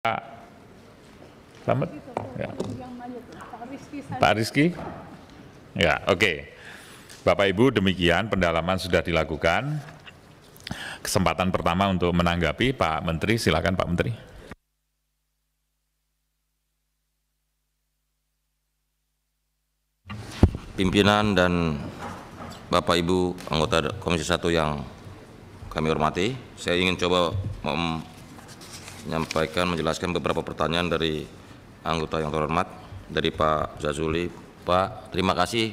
Ya. Pak selamat ya. Pak Rizky, ya oke. Okay. Bapak Ibu demikian pendalaman sudah dilakukan. Kesempatan pertama untuk menanggapi Pak Menteri, silakan Pak Menteri. Pimpinan dan Bapak Ibu anggota Komisi 1 yang kami hormati, saya ingin coba menyampaikan menjelaskan beberapa pertanyaan dari anggota yang terhormat dari Pak Zazuli. Pak, terima kasih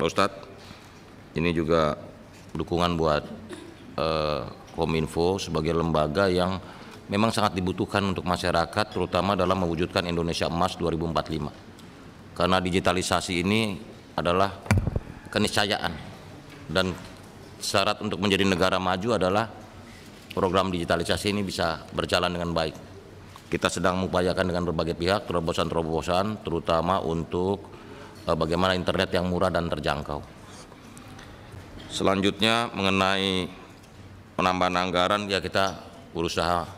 Pak Ustadz. Ini juga dukungan buat eh, Kominfo sebagai lembaga yang memang sangat dibutuhkan untuk masyarakat terutama dalam mewujudkan Indonesia Emas 2045. Karena digitalisasi ini adalah keniscayaan dan syarat untuk menjadi negara maju adalah program digitalisasi ini bisa berjalan dengan baik. Kita sedang mengupayakan dengan berbagai pihak terobosan-terobosan terutama untuk eh, bagaimana internet yang murah dan terjangkau. Selanjutnya mengenai penambahan anggaran ya kita berusaha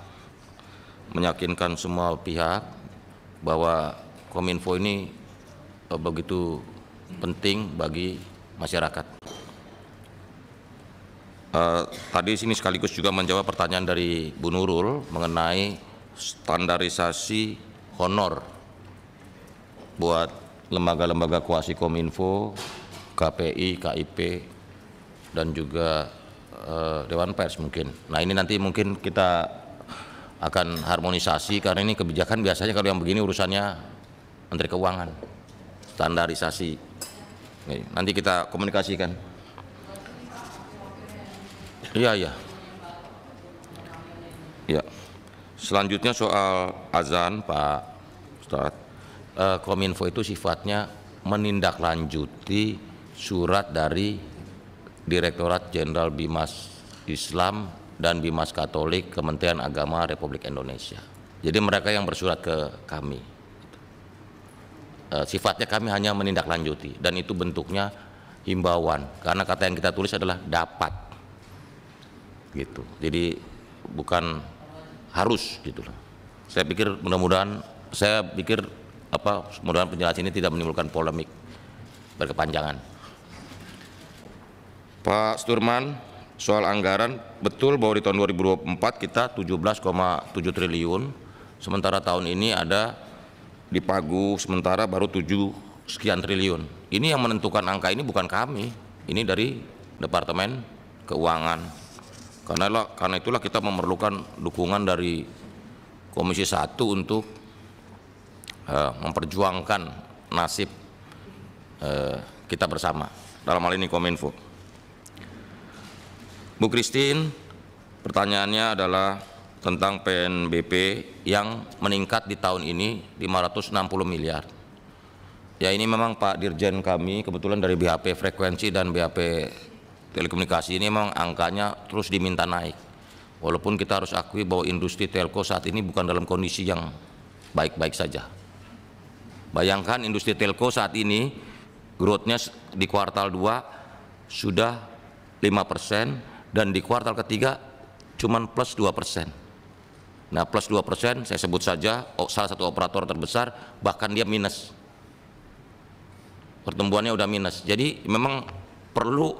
meyakinkan semua pihak bahwa Kominfo ini eh, begitu penting bagi masyarakat. Eh, tadi sini sekaligus juga menjawab pertanyaan dari Bu Nurul mengenai standarisasi honor buat lembaga-lembaga kuasi Kominfo, KPI, KIP, dan juga uh, Dewan Pers mungkin. Nah ini nanti mungkin kita akan harmonisasi karena ini kebijakan biasanya kalau yang begini urusannya Menteri Keuangan, standarisasi. Nanti kita komunikasikan. Iya, iya. Ya. Selanjutnya soal azan, Pak Ustaz. E, eh, kominfo itu sifatnya menindaklanjuti surat dari Direktorat Jenderal Bimas Islam dan Bimas Katolik Kementerian Agama Republik Indonesia. Jadi mereka yang bersurat ke kami. Eh, sifatnya kami hanya menindaklanjuti dan itu bentuknya himbauan karena kata yang kita tulis adalah dapat gitu jadi bukan harus gitu saya pikir mudah-mudahan saya pikir apa mudah-mudahan penjelasan ini tidak menimbulkan polemik berkepanjangan Pak Sturman soal anggaran betul bahwa di tahun 2024 kita 17,7 triliun sementara tahun ini ada di pagu sementara baru 7 sekian triliun ini yang menentukan angka ini bukan kami ini dari Departemen Keuangan karena karena itulah kita memerlukan dukungan dari Komisi 1 untuk uh, memperjuangkan nasib uh, kita bersama. Dalam hal ini Kominfo. Bu Christine, pertanyaannya adalah tentang PNBP yang meningkat di tahun ini 560 miliar. Ya ini memang Pak Dirjen kami kebetulan dari BHP Frekuensi dan BHP telekomunikasi ini memang angkanya terus diminta naik. Walaupun kita harus akui bahwa industri telco saat ini bukan dalam kondisi yang baik-baik saja. Bayangkan industri telco saat ini growth-nya di kuartal 2 sudah 5 persen dan di kuartal ketiga cuma plus 2 persen. Nah plus 2 persen saya sebut saja salah satu operator terbesar bahkan dia minus. Pertumbuhannya udah minus. Jadi memang perlu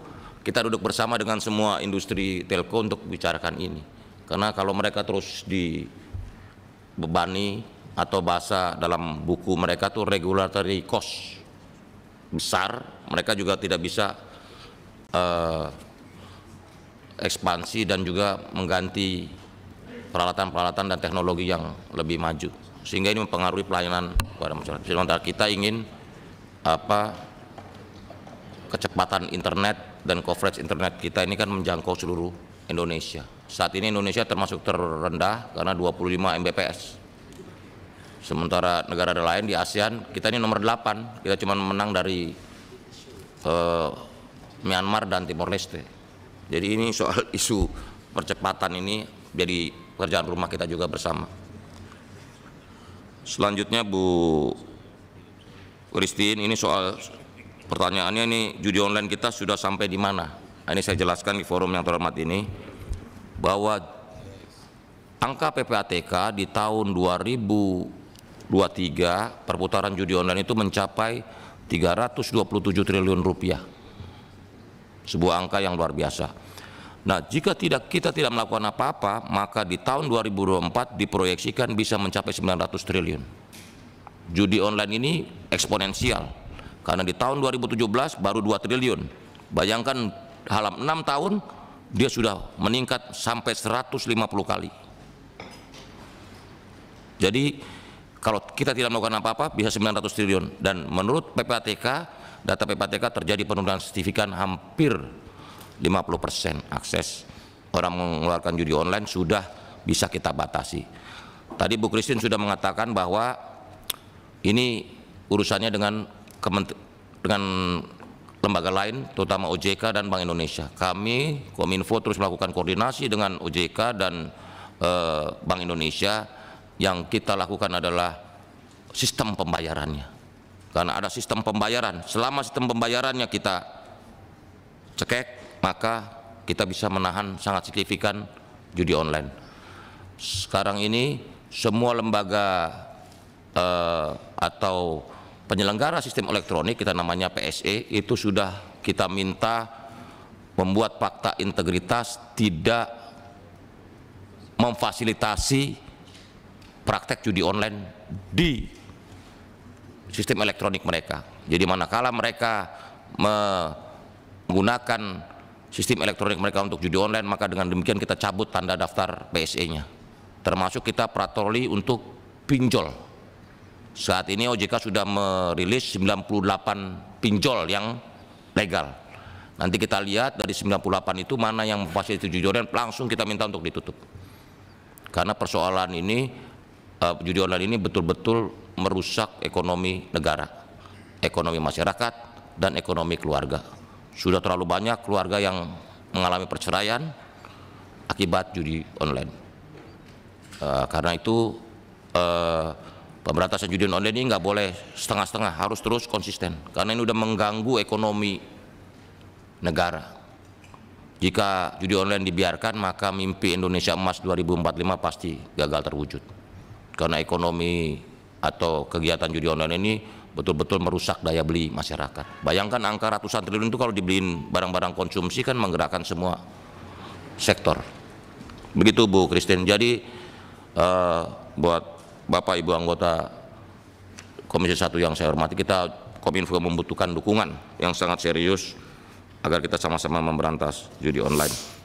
kita duduk bersama dengan semua industri telco untuk bicarakan ini. Karena kalau mereka terus dibebani atau bahasa dalam buku mereka tuh regulatory cost besar, mereka juga tidak bisa uh, ekspansi dan juga mengganti peralatan-peralatan dan teknologi yang lebih maju sehingga ini mempengaruhi pelayanan kepada masyarakat. Sementara kita ingin apa kecepatan internet dan coverage internet kita ini kan menjangkau seluruh Indonesia. Saat ini Indonesia termasuk terendah karena 25 Mbps. Sementara negara lain di ASEAN kita ini nomor 8. Kita cuma menang dari eh, Myanmar dan Timor Leste. Jadi ini soal isu percepatan ini jadi pekerjaan rumah kita juga bersama. Selanjutnya Bu Christine ini soal Pertanyaannya ini judi online kita sudah sampai di mana? Nah, ini saya jelaskan di forum yang terhormat ini bahwa angka PPATK di tahun 2023 perputaran judi online itu mencapai 327 triliun rupiah. Sebuah angka yang luar biasa. Nah, jika tidak kita tidak melakukan apa-apa, maka di tahun 2024 diproyeksikan bisa mencapai 900 triliun. Judi online ini eksponensial. Karena di tahun 2017 baru 2 triliun. Bayangkan dalam 6 tahun dia sudah meningkat sampai 150 kali. Jadi kalau kita tidak melakukan apa-apa bisa 900 triliun dan menurut PPATK data PPATK terjadi penurunan signifikan hampir 50% akses orang mengeluarkan judi online sudah bisa kita batasi. Tadi Bu Kristin sudah mengatakan bahwa ini urusannya dengan dengan lembaga lain, terutama OJK dan Bank Indonesia. Kami Kominfo terus melakukan koordinasi dengan OJK dan eh, Bank Indonesia. Yang kita lakukan adalah sistem pembayarannya. Karena ada sistem pembayaran. Selama sistem pembayarannya kita cekek, maka kita bisa menahan sangat signifikan judi online. Sekarang ini semua lembaga eh, atau penyelenggara sistem elektronik kita namanya PSE itu sudah kita minta membuat fakta integritas tidak memfasilitasi praktek judi online di sistem elektronik mereka. Jadi manakala mereka menggunakan sistem elektronik mereka untuk judi online, maka dengan demikian kita cabut tanda daftar PSE-nya. Termasuk kita patroli untuk pinjol saat ini OJK sudah merilis 98 pinjol yang legal. Nanti kita lihat dari 98 itu mana yang masih jujur dan langsung kita minta untuk ditutup. Karena persoalan ini uh, judi online ini betul-betul merusak ekonomi negara, ekonomi masyarakat dan ekonomi keluarga. Sudah terlalu banyak keluarga yang mengalami perceraian akibat judi online. Uh, karena itu uh, Pemberantasan judi online ini nggak boleh setengah-setengah, harus terus konsisten. Karena ini udah mengganggu ekonomi negara. Jika judi online dibiarkan, maka mimpi Indonesia Emas 2045 pasti gagal terwujud. Karena ekonomi atau kegiatan judi online ini betul-betul merusak daya beli masyarakat. Bayangkan angka ratusan triliun itu kalau dibeliin barang-barang konsumsi kan menggerakkan semua sektor. Begitu Bu Christine. Jadi uh, buat Bapak Ibu anggota Komisi 1 yang saya hormati, kita Kominfo membutuhkan dukungan yang sangat serius agar kita sama-sama memberantas judi online.